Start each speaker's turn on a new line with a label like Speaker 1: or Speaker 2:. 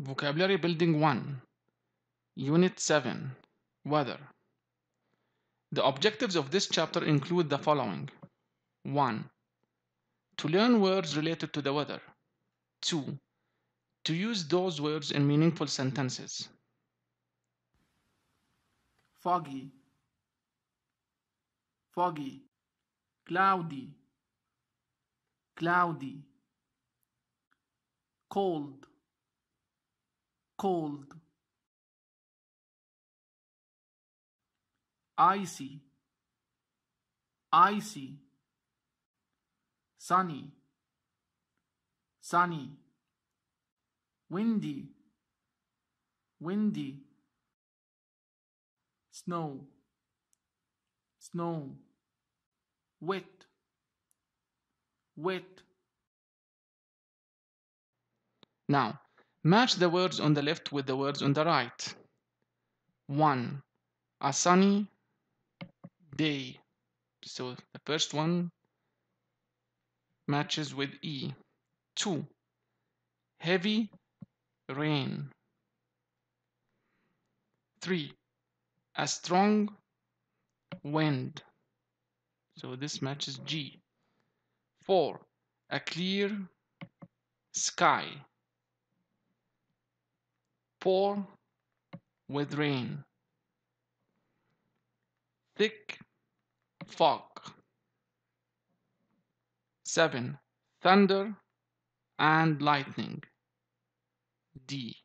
Speaker 1: Vocabulary Building 1, Unit 7, Weather. The objectives of this chapter include the following 1. To learn words related to the weather. 2. To use those words in meaningful sentences. Foggy, foggy, cloudy, cloudy, cold cold icy icy sunny sunny windy windy snow snow wet wet now Match the words on the left with the words on the right. One, a sunny day. So the first one matches with E. Two, heavy rain. Three, a strong wind. So this matches G. Four, a clear sky. Four with rain. Thick fog. Seven. Thunder and lightning. D.